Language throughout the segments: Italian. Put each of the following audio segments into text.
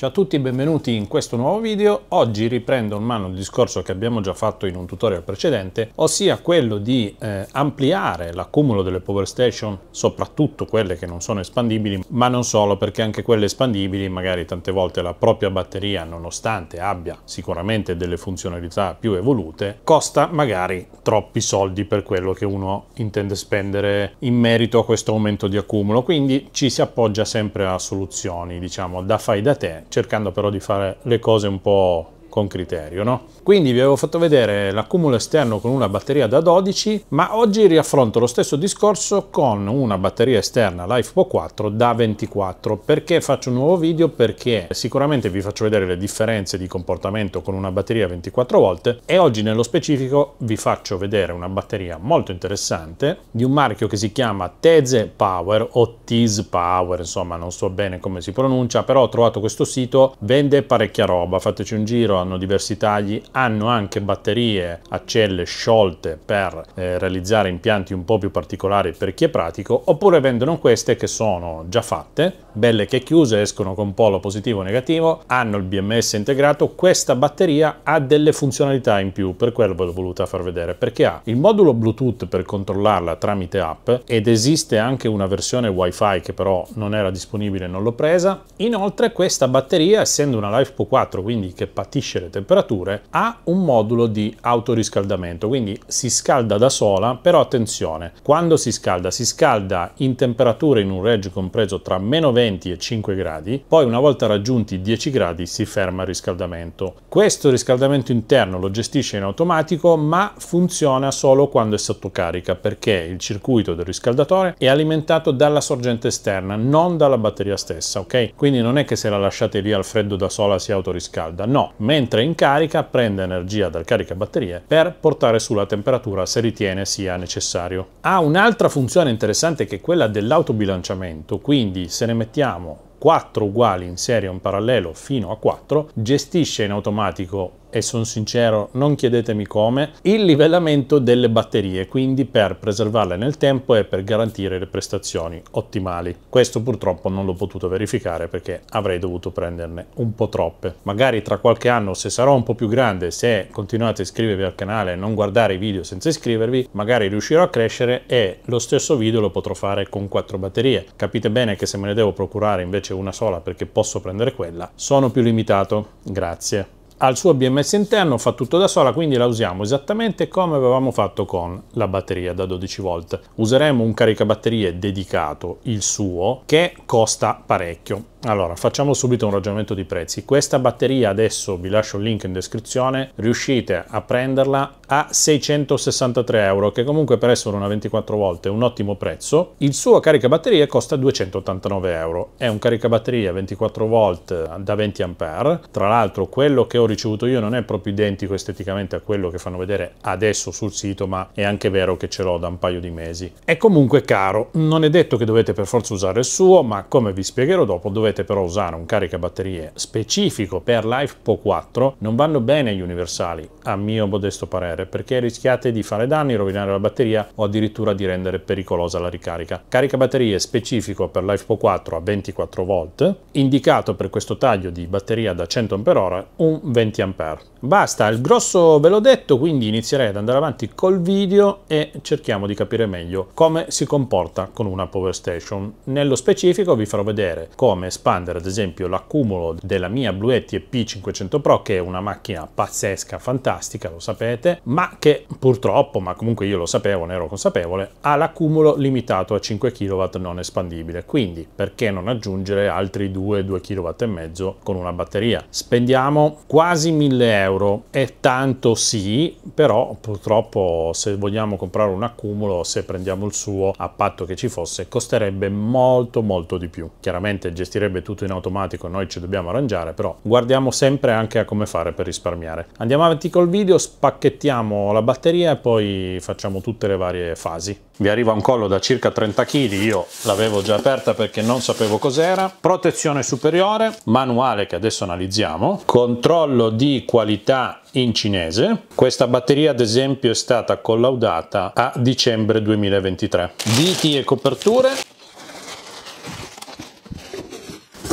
Ciao a tutti e benvenuti in questo nuovo video. Oggi riprendo in mano il discorso che abbiamo già fatto in un tutorial precedente, ossia quello di eh, ampliare l'accumulo delle power station, soprattutto quelle che non sono espandibili, ma non solo perché anche quelle espandibili magari tante volte la propria batteria, nonostante abbia sicuramente delle funzionalità più evolute, costa magari troppi soldi per quello che uno intende spendere in merito a questo aumento di accumulo, quindi ci si appoggia sempre a soluzioni, diciamo, da fai da te cercando però di fare le cose un po' con criterio. No? Quindi vi avevo fatto vedere l'accumulo esterno con una batteria da 12, ma oggi riaffronto lo stesso discorso con una batteria esterna LifePo 4 da 24. Perché faccio un nuovo video? Perché sicuramente vi faccio vedere le differenze di comportamento con una batteria 24 volt e oggi nello specifico vi faccio vedere una batteria molto interessante di un marchio che si chiama Teze Power o Tease Power, insomma non so bene come si pronuncia, però ho trovato questo sito, vende parecchia roba, fateci un giro hanno diversi tagli, hanno anche batterie a celle sciolte per eh, realizzare impianti un po' più particolari per chi è pratico, oppure vendono queste che sono già fatte belle che chiuse, escono con polo positivo o negativo, hanno il BMS integrato, questa batteria ha delle funzionalità in più, per quello ve l'ho voluta far vedere, perché ha il modulo Bluetooth per controllarla tramite app ed esiste anche una versione WiFi che però non era disponibile, e non l'ho presa. Inoltre questa batteria, essendo una LiFePo 4, quindi che patisce le temperature, ha un modulo di autoriscaldamento, quindi si scalda da sola, però attenzione, quando si scalda, si scalda in temperature in un range compreso tra meno 20 20 e 5 gradi, poi una volta raggiunti i 10 gradi si ferma il riscaldamento. Questo riscaldamento interno lo gestisce in automatico ma funziona solo quando è sotto carica perché il circuito del riscaldatore è alimentato dalla sorgente esterna, non dalla batteria stessa, ok? Quindi non è che se la lasciate lì al freddo da sola si autoriscalda, no, mentre in carica prende energia dal caricabatterie per portare su la temperatura se ritiene sia necessario. Ha un'altra funzione interessante che è quella dell'autobilanciamento, quindi se ne mettete mettiamo 4 uguali in serie o in parallelo fino a 4, gestisce in automatico e sono sincero non chiedetemi come il livellamento delle batterie quindi per preservarle nel tempo e per garantire le prestazioni ottimali questo purtroppo non l'ho potuto verificare perché avrei dovuto prenderne un po' troppe magari tra qualche anno se sarò un po' più grande se continuate a iscrivervi al canale e non guardare i video senza iscrivervi magari riuscirò a crescere e lo stesso video lo potrò fare con quattro batterie capite bene che se me ne devo procurare invece c'è una sola perché posso prendere quella, sono più limitato. Grazie. Al suo BMS interno fa tutto da sola, quindi la usiamo esattamente come avevamo fatto con la batteria da 12 v Useremo un caricabatterie dedicato, il suo, che costa parecchio allora, facciamo subito un ragionamento di prezzi. Questa batteria, adesso vi lascio il link in descrizione, riuscite a prenderla a 663 euro, che comunque per essere una 24 volt è un ottimo prezzo. Il suo caricabatterie costa 289 euro. È un caricabatteria 24 volt da 20 ampere. Tra l'altro, quello che ho ricevuto io non è proprio identico esteticamente a quello che fanno vedere adesso sul sito, ma è anche vero che ce l'ho da un paio di mesi. È comunque caro. Non è detto che dovete per forza usare il suo, ma come vi spiegherò dopo, dovete dovete però usare un caricabatterie specifico per l'IFPO 4, non vanno bene gli universali, a mio modesto parere, perché rischiate di fare danni, rovinare la batteria o addirittura di rendere pericolosa la ricarica. Caricabatterie specifico per l'IFPO 4 a 24 volt, indicato per questo taglio di batteria da 100 Ah, un 20 ampere Basta, il grosso ve l'ho detto, quindi inizierei ad andare avanti col video e cerchiamo di capire meglio come si comporta con una Power Station. Nello specifico vi farò vedere come espandere ad esempio l'accumulo della mia blue Bluetti p 500 Pro che è una macchina pazzesca, fantastica, lo sapete, ma che purtroppo, ma comunque io lo sapevo, ne ero consapevole, ha l'accumulo limitato a 5 kW non espandibile, quindi perché non aggiungere altri 2-2,5 kW con una batteria? Spendiamo quasi 1000 euro euro. È tanto sì, però purtroppo se vogliamo comprare un accumulo, se prendiamo il suo, a patto che ci fosse, costerebbe molto molto di più. Chiaramente gestirebbe tutto in automatico, noi ci dobbiamo arrangiare, però guardiamo sempre anche a come fare per risparmiare. Andiamo avanti col video, spacchettiamo la batteria e poi facciamo tutte le varie fasi. Vi arriva un collo da circa 30 kg, io l'avevo già aperta perché non sapevo cos'era, protezione superiore, manuale che adesso analizziamo, controllo di qualità novità in cinese. Questa batteria ad esempio è stata collaudata a dicembre 2023. Viti e coperture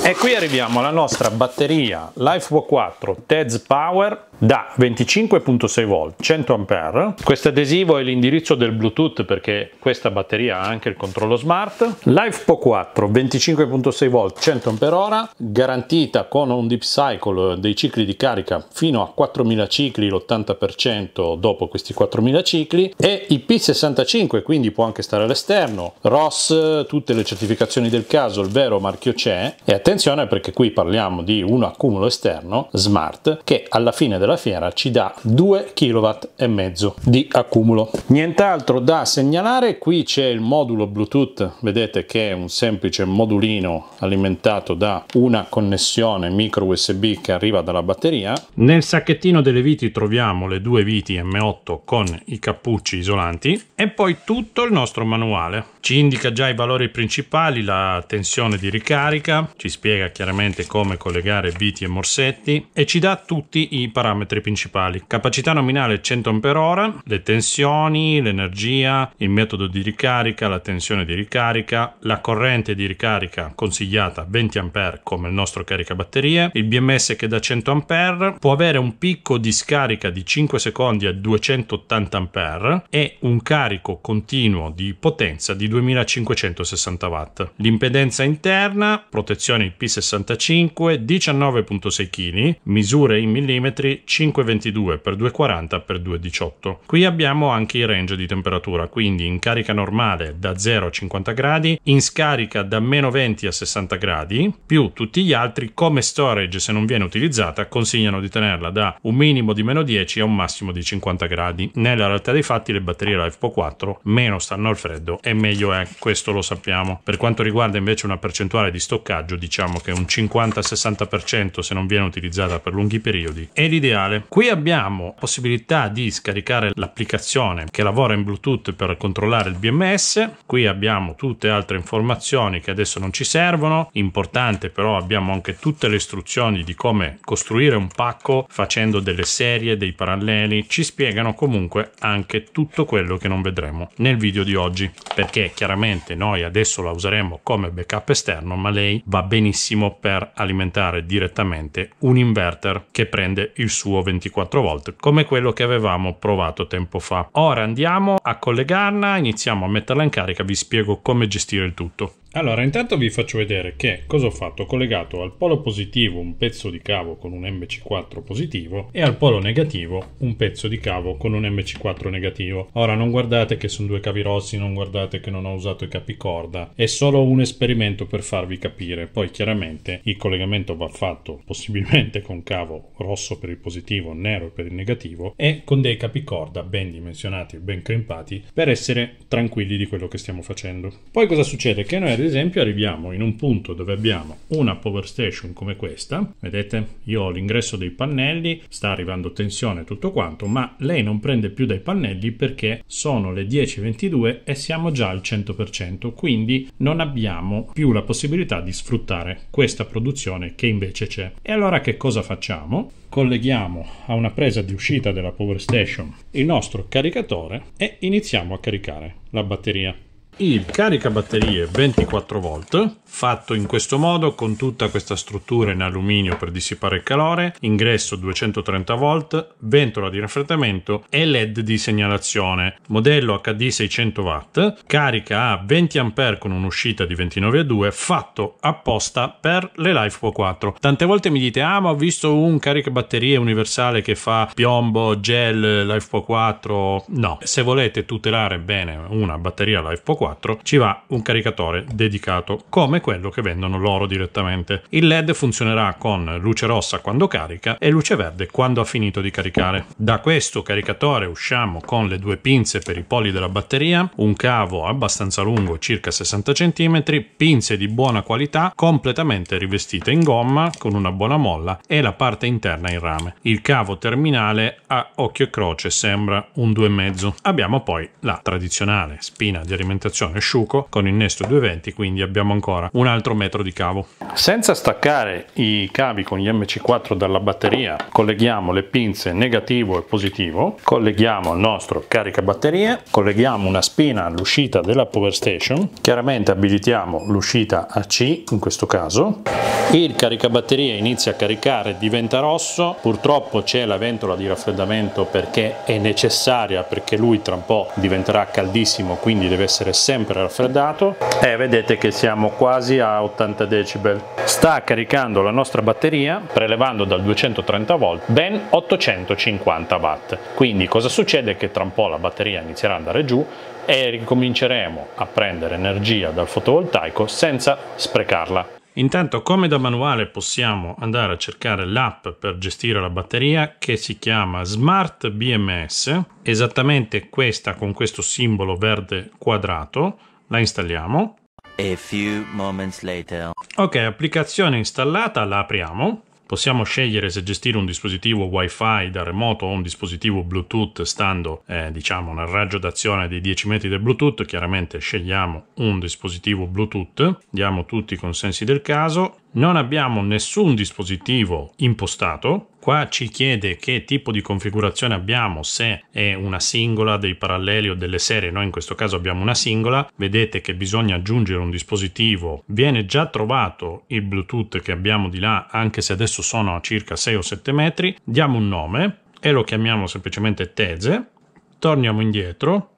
E qui arriviamo alla nostra batteria LifeWalk 4 Tez Power da 25.6V 100A. Questo adesivo è l'indirizzo del Bluetooth perché questa batteria ha anche il controllo smart. LifePo 4 25.6V 100Ah garantita con un deep cycle dei cicli di carica fino a 4000 cicli, l'80% dopo questi 4000 cicli e IP65, quindi può anche stare all'esterno. ROS, tutte le certificazioni del caso, il vero marchio c'è e attenzione attenzione perché qui parliamo di un accumulo esterno smart che alla fine della fiera ci dà 2 kW e mezzo di accumulo. Nient'altro da segnalare, qui c'è il modulo Bluetooth, vedete che è un semplice modulino alimentato da una connessione micro USB che arriva dalla batteria. Nel sacchettino delle viti troviamo le due viti M8 con i cappucci isolanti e poi tutto il nostro manuale. Ci indica già i valori principali, la tensione di ricarica, ci spiega spiega chiaramente come collegare viti e morsetti e ci dà tutti i parametri principali. Capacità nominale 100 Ah, le tensioni, l'energia, il metodo di ricarica, la tensione di ricarica, la corrente di ricarica consigliata 20 A come il nostro caricabatterie, il BMS che da 100 A, può avere un picco di scarica di 5 secondi a 280 A e un carico continuo di potenza di 2560 W. L'impedenza interna, protezione protezioni P65 19.6 kg, misure in mm 522 x 240 x 218. Qui abbiamo anche i range di temperatura, quindi in carica normale da 0 a 50 gradi, in scarica da meno 20 a 60 gradi, più tutti gli altri come storage se non viene utilizzata consigliano di tenerla da un minimo di meno 10 a un massimo di 50 gradi. Nella realtà dei fatti le batterie LiFePO 4 meno stanno al freddo e meglio è, questo lo sappiamo. Per quanto riguarda invece una percentuale di stoccaggio di diciamo che un 50-60% se non viene utilizzata per lunghi periodi è l'ideale. Qui abbiamo possibilità di scaricare l'applicazione che lavora in Bluetooth per controllare il BMS, qui abbiamo tutte altre informazioni che adesso non ci servono, importante però abbiamo anche tutte le istruzioni di come costruire un pacco facendo delle serie, dei paralleli, ci spiegano comunque anche tutto quello che non vedremo nel video di oggi, perché chiaramente noi adesso la useremo come backup esterno, ma lei va benissimo benissimo per alimentare direttamente un inverter che prende il suo 24 volt come quello che avevamo provato tempo fa. Ora andiamo a collegarla, iniziamo a metterla in carica, vi spiego come gestire il tutto. Allora, intanto vi faccio vedere che cosa ho fatto. Ho collegato al polo positivo un pezzo di cavo con un MC4 positivo e al polo negativo un pezzo di cavo con un MC4 negativo. Ora, non guardate che sono due cavi rossi, non guardate che non ho usato i capicorda. È solo un esperimento per farvi capire. Poi, chiaramente, il collegamento va fatto possibilmente con cavo rosso per il positivo, nero per il negativo e con dei capicorda ben dimensionati ben crimpati per essere tranquilli di quello che stiamo facendo. Poi cosa succede? Che noi esempio arriviamo in un punto dove abbiamo una power station come questa, vedete io ho l'ingresso dei pannelli, sta arrivando tensione tutto quanto, ma lei non prende più dai pannelli perché sono le 10.22 e siamo già al 100%, quindi non abbiamo più la possibilità di sfruttare questa produzione che invece c'è. E allora che cosa facciamo? colleghiamo a una presa di uscita della power station il nostro caricatore e iniziamo a caricare la batteria il caricabatterie 24 volt fatto in questo modo con tutta questa struttura in alluminio per dissipare il calore, ingresso 230 volt ventola di raffreddamento e LED di segnalazione, modello HD 600 watt carica a 20A con un'uscita di 29A2 fatto apposta per le LifePo 4. Tante volte mi dite "Ah, ma ho visto un caricabatterie universale che fa piombo, gel, LifePo 4". No, se volete tutelare bene una batteria LifePo 4 4 ci va un caricatore dedicato come quello che vendono loro direttamente. Il LED funzionerà con luce rossa quando carica e luce verde quando ha finito di caricare. Da questo caricatore usciamo con le due pinze per i poli della batteria, un cavo abbastanza lungo circa 60 cm, pinze di buona qualità completamente rivestite in gomma con una buona molla e la parte interna in rame. Il cavo terminale a occhio e croce sembra un 2,5. Abbiamo poi la tradizionale spina di alimentazione confezione asciuco con innesto 220 quindi abbiamo ancora un altro metro di cavo senza staccare i cavi con gli mc4 dalla batteria colleghiamo le pinze negativo e positivo colleghiamo il nostro caricabatterie colleghiamo una spina all'uscita della power station chiaramente abilitiamo l'uscita ac in questo caso il caricabatterie inizia a caricare diventa rosso purtroppo c'è la ventola di raffreddamento perché è necessaria perché lui tra un po diventerà caldissimo quindi deve essere sempre raffreddato e eh, vedete che siamo quasi a 80 decibel. Sta caricando la nostra batteria prelevando dal 230 volt ben 850 watt. Quindi cosa succede? Che tra un po' la batteria inizierà ad andare giù e ricominceremo a prendere energia dal fotovoltaico senza sprecarla. Intanto come da manuale possiamo andare a cercare l'app per gestire la batteria che si chiama Smart BMS, esattamente questa con questo simbolo verde quadrato, la installiamo. A few moments later. Ok, applicazione installata, la apriamo. Possiamo scegliere se gestire un dispositivo WiFi da remoto o un dispositivo Bluetooth stando eh, diciamo nel raggio d'azione dei 10 metri del Bluetooth. Chiaramente scegliamo un dispositivo Bluetooth, diamo tutti i consensi del caso. Non abbiamo nessun dispositivo impostato, qua ci chiede che tipo di configurazione abbiamo, se è una singola, dei paralleli o delle serie, noi in questo caso abbiamo una singola, vedete che bisogna aggiungere un dispositivo, viene già trovato il Bluetooth che abbiamo di là, anche se adesso sono a circa 6 o 7 metri, diamo un nome e lo chiamiamo semplicemente Tese, torniamo indietro,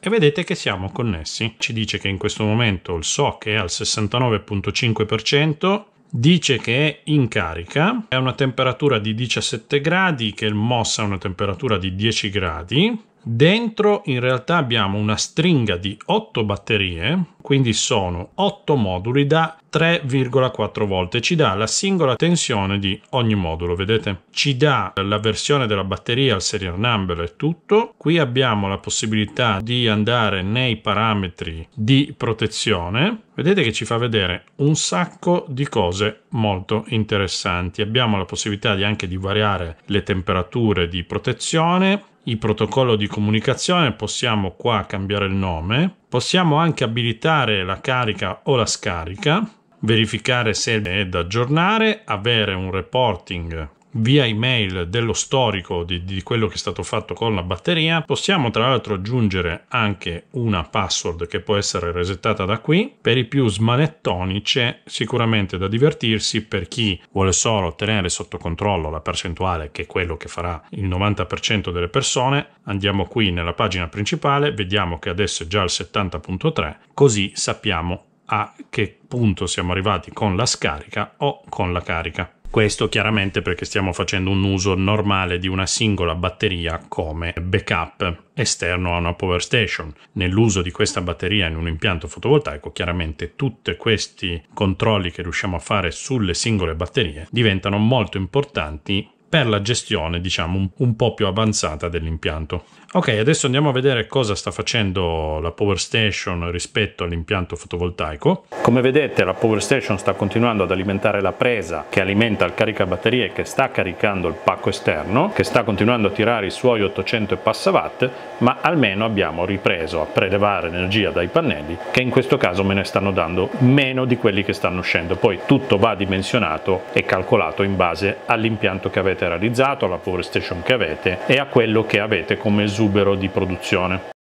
e vedete che siamo connessi. Ci dice che in questo momento il SOC è al 69.5%, dice che è in carica, è a una temperatura di 17 gradi, che il MOS ha una temperatura di 10 gradi Dentro in realtà abbiamo una stringa di 8 batterie, quindi sono 8 moduli da 3,4 volte. Ci dà la singola tensione di ogni modulo, vedete? Ci dà la versione della batteria, il serial number e tutto. Qui abbiamo la possibilità di andare nei parametri di protezione. Vedete che ci fa vedere un sacco di cose molto interessanti. Abbiamo la possibilità di anche di variare le temperature di protezione, il protocollo di comunicazione, possiamo qua cambiare il nome, possiamo anche abilitare la carica o la scarica, verificare se è da aggiornare, avere un reporting via email dello storico di, di, quello che è stato fatto con la batteria. Possiamo tra l'altro aggiungere anche una password che può essere resettata da qui. Per i più smanettoni c'è sicuramente da divertirsi per chi vuole solo tenere sotto controllo la percentuale che è quello che farà il 90% delle persone. Andiamo qui nella pagina principale, vediamo che adesso è già al 70.3, così sappiamo a che punto siamo arrivati con la scarica o con la carica. Questo chiaramente perché stiamo facendo un uso normale di una singola batteria come backup esterno a una power station. Nell'uso di questa batteria in un impianto fotovoltaico, chiaramente tutti questi controlli che riusciamo a fare sulle singole batterie diventano molto importanti per la gestione, diciamo, un po' più avanzata dell'impianto. Ok, adesso andiamo a vedere cosa sta facendo la Power Station rispetto all'impianto fotovoltaico. Come vedete la Power Station sta continuando ad alimentare la presa che alimenta il caricabatterie che sta caricando il pacco esterno, che sta continuando a tirare i suoi 800 e passa watt, ma almeno abbiamo ripreso a prelevare energia dai pannelli che in questo caso me ne stanno dando meno di quelli che stanno uscendo. Poi tutto va dimensionato e calcolato in base all'impianto che avete realizzato, alla Power Station che avete e a quello che avete come sviluppo esubero di produzione.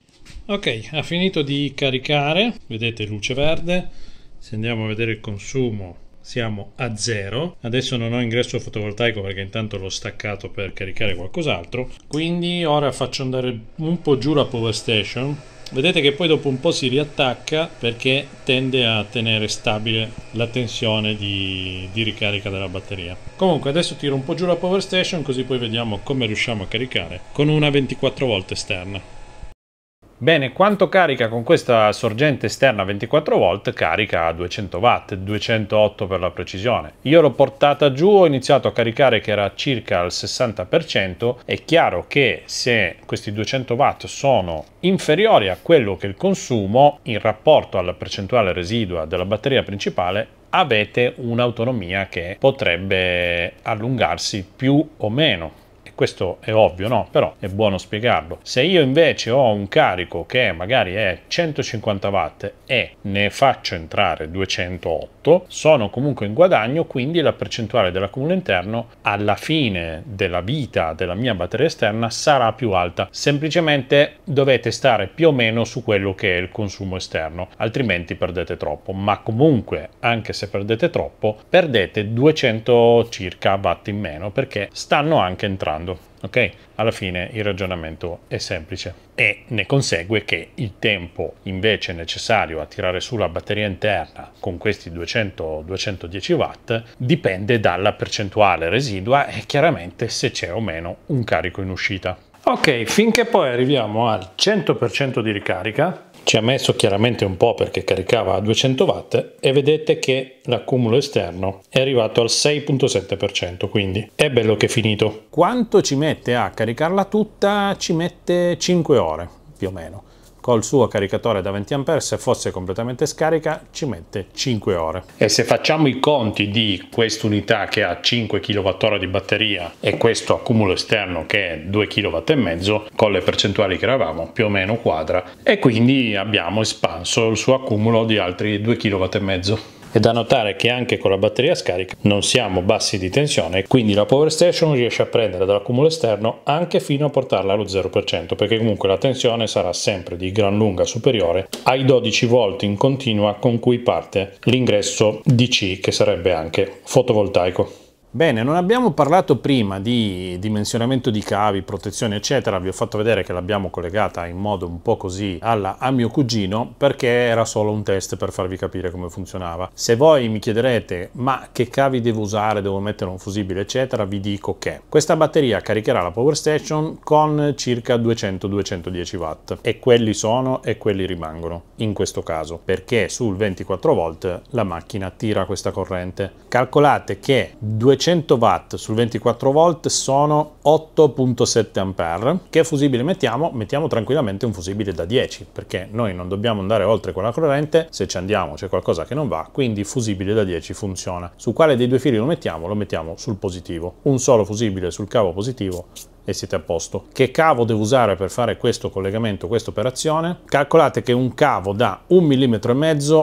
Ok, ha finito di caricare, vedete luce verde, se andiamo a vedere il consumo siamo a zero. Adesso non ho ingresso fotovoltaico perché intanto l'ho staccato per caricare qualcos'altro. Quindi ora faccio andare un po' giù la power station vedete che poi dopo un po' si riattacca perché tende a tenere stabile la tensione di, di ricarica della batteria comunque adesso tiro un po' giù la power station così poi vediamo come riusciamo a caricare con una 24 volt esterna Bene, quanto carica con questa sorgente esterna 24 volt? Carica a 200 watt, 208 per la precisione. Io l'ho portata giù, ho iniziato a caricare che era circa al 60%, è chiaro che se questi 200 watt sono inferiori a quello che il consumo in rapporto alla percentuale residua della batteria principale, avete un'autonomia che potrebbe allungarsi più o meno e questo è ovvio, no? Però è buono spiegarlo. Se io invece ho un carico che magari è 150 watt e ne faccio entrare 208, sono comunque in guadagno, quindi la percentuale dell'accumulo interno alla fine della vita della mia batteria esterna sarà più alta. Semplicemente dovete stare più o meno su quello che è il consumo esterno, altrimenti perdete troppo. Ma comunque, anche se perdete troppo, perdete 200 circa watt in meno perché stanno anche entrando parlando, ok? Alla fine il ragionamento è semplice e ne consegue che il tempo invece necessario a tirare su la batteria interna con questi 200-210 watt dipende dalla percentuale residua e chiaramente se c'è o meno un carico in uscita. Ok, finché poi arriviamo al 100% di ricarica, ci ha messo chiaramente un po' perché caricava a 200 watt e vedete che l'accumulo esterno è arrivato al 6.7%, quindi è bello che è finito. Quanto ci mette a caricarla tutta? Ci mette 5 ore più o meno col suo caricatore da 20A se fosse completamente scarica ci mette 5 ore. E se facciamo i conti di quest'unità che ha 5 kWh di batteria e questo accumulo esterno che è 2 kW con le percentuali che eravamo più o meno quadra e quindi abbiamo espanso il suo accumulo di altri 2 kW è da notare che anche con la batteria scarica non siamo bassi di tensione, quindi la power station riesce a prendere dall'accumulo esterno anche fino a portarla allo 0%, perché comunque la tensione sarà sempre di gran lunga superiore ai 12 volt in continua con cui parte l'ingresso DC che sarebbe anche fotovoltaico. Bene, non abbiamo parlato prima di dimensionamento di cavi, protezione eccetera, vi ho fatto vedere che l'abbiamo collegata in modo un po' così alla a mio cugino perché era solo un test per farvi capire come funzionava. Se voi mi chiederete ma che cavi devo usare, devo mettere un fusibile eccetera, vi dico che questa batteria caricherà la power station con circa 200-210 watt e quelli sono e quelli rimangono in questo caso perché sul 24 volt la macchina tira questa corrente. Calcolate che 200 200 watt sul 24 volt sono 8.7 ampere Che fusibile mettiamo? Mettiamo tranquillamente un fusibile da 10, perché noi non dobbiamo andare oltre quella corrente, se ci andiamo c'è qualcosa che non va, quindi fusibile da 10 funziona. Su quale dei due fili lo mettiamo? Lo mettiamo sul positivo. Un solo fusibile sul cavo positivo e siete a posto. Che cavo devo usare per fare questo collegamento, questa operazione? Calcolate che un cavo da 1,5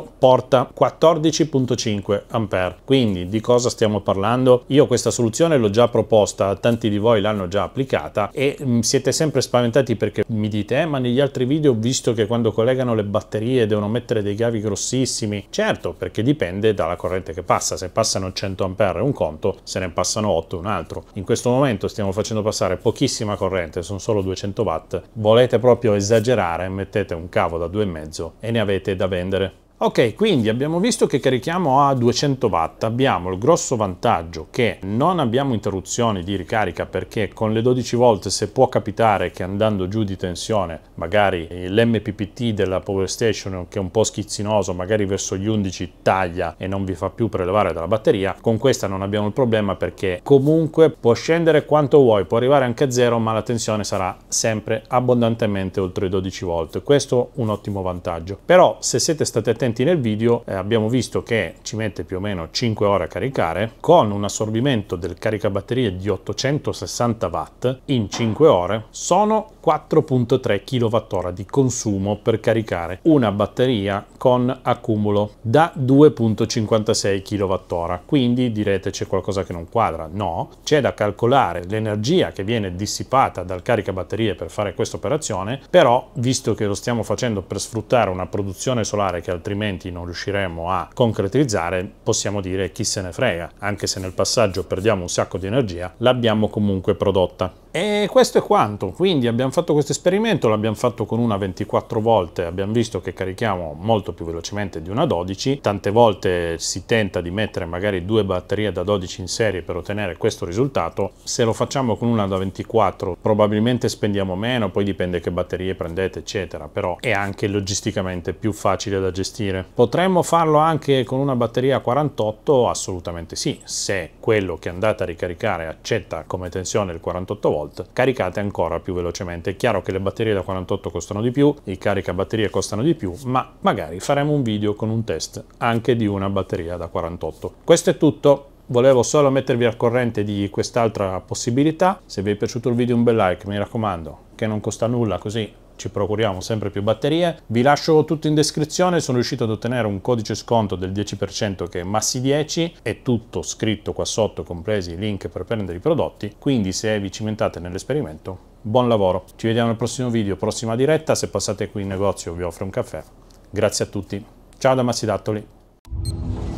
mm porta 14,5 A. Quindi di cosa stiamo parlando? Io questa soluzione l'ho già proposta, tanti di voi l'hanno già applicata e mm, siete sempre spaventati perché mi dite eh, ma negli altri video ho visto che quando collegano le batterie devono mettere dei cavi grossissimi. Certo, perché dipende dalla corrente che passa. Se passano 100 A un conto, se ne passano 8 è un altro. In questo momento stiamo facendo passare poco pochissima corrente, sono solo 200 watt. Volete proprio esagerare, mettete un cavo da 2,5 e ne avete da vendere. Ok, quindi abbiamo visto che carichiamo a 200 watt, abbiamo il grosso vantaggio che non abbiamo interruzioni di ricarica perché con le 12 volt se può capitare che andando giù di tensione magari l'MPPT della power station che è un po' schizzinoso magari verso gli 11 taglia e non vi fa più prelevare dalla batteria, con questa non abbiamo il problema perché comunque può scendere quanto vuoi, può arrivare anche a zero ma la tensione sarà sempre abbondantemente oltre i 12 volt, questo un ottimo vantaggio. Però se siete stati attenti presenti nel video eh, abbiamo visto che ci mette più o meno 5 ore a caricare con un assorbimento del caricabatterie di 860 watt in 5 ore sono 4.3 kWh di consumo per caricare una batteria con accumulo da 2.56 kWh quindi direte c'è qualcosa che non quadra no c'è da calcolare l'energia che viene dissipata dal caricabatterie per fare questa operazione però visto che lo stiamo facendo per sfruttare una produzione solare che altrimenti esperimenti non riusciremo a concretizzare, possiamo dire chi se ne frega, anche se nel passaggio perdiamo un sacco di energia, l'abbiamo comunque prodotta. E questo è quanto, quindi abbiamo fatto questo esperimento, l'abbiamo fatto con una 24 volte, abbiamo visto che carichiamo molto più velocemente di una 12, tante volte si tenta di mettere magari due batterie da 12 in serie per ottenere questo risultato, se lo facciamo con una da 24 probabilmente spendiamo meno, poi dipende che batterie prendete eccetera, però è anche logisticamente più facile da gestire dire. Potremmo farlo anche con una batteria 48? Assolutamente sì, se quello che andate a ricaricare accetta come tensione il 48 v caricate ancora più velocemente. È chiaro che le batterie da 48 costano di più, i caricabatterie costano di più, ma magari faremo un video con un test anche di una batteria da 48. Questo è tutto, volevo solo mettervi al corrente di quest'altra possibilità. Se vi è piaciuto il video un bel like, mi raccomando, che non costa nulla così ci procuriamo sempre più batterie. Vi lascio tutto in descrizione, sono riuscito ad ottenere un codice sconto del 10% che è Massi10, è tutto scritto qua sotto, compresi i link per prendere i prodotti, quindi se vi cimentate nell'esperimento, buon lavoro. Ci vediamo al prossimo video, prossima diretta, se passate qui in negozio vi offro un caffè. Grazie a tutti, ciao da Massidattoli.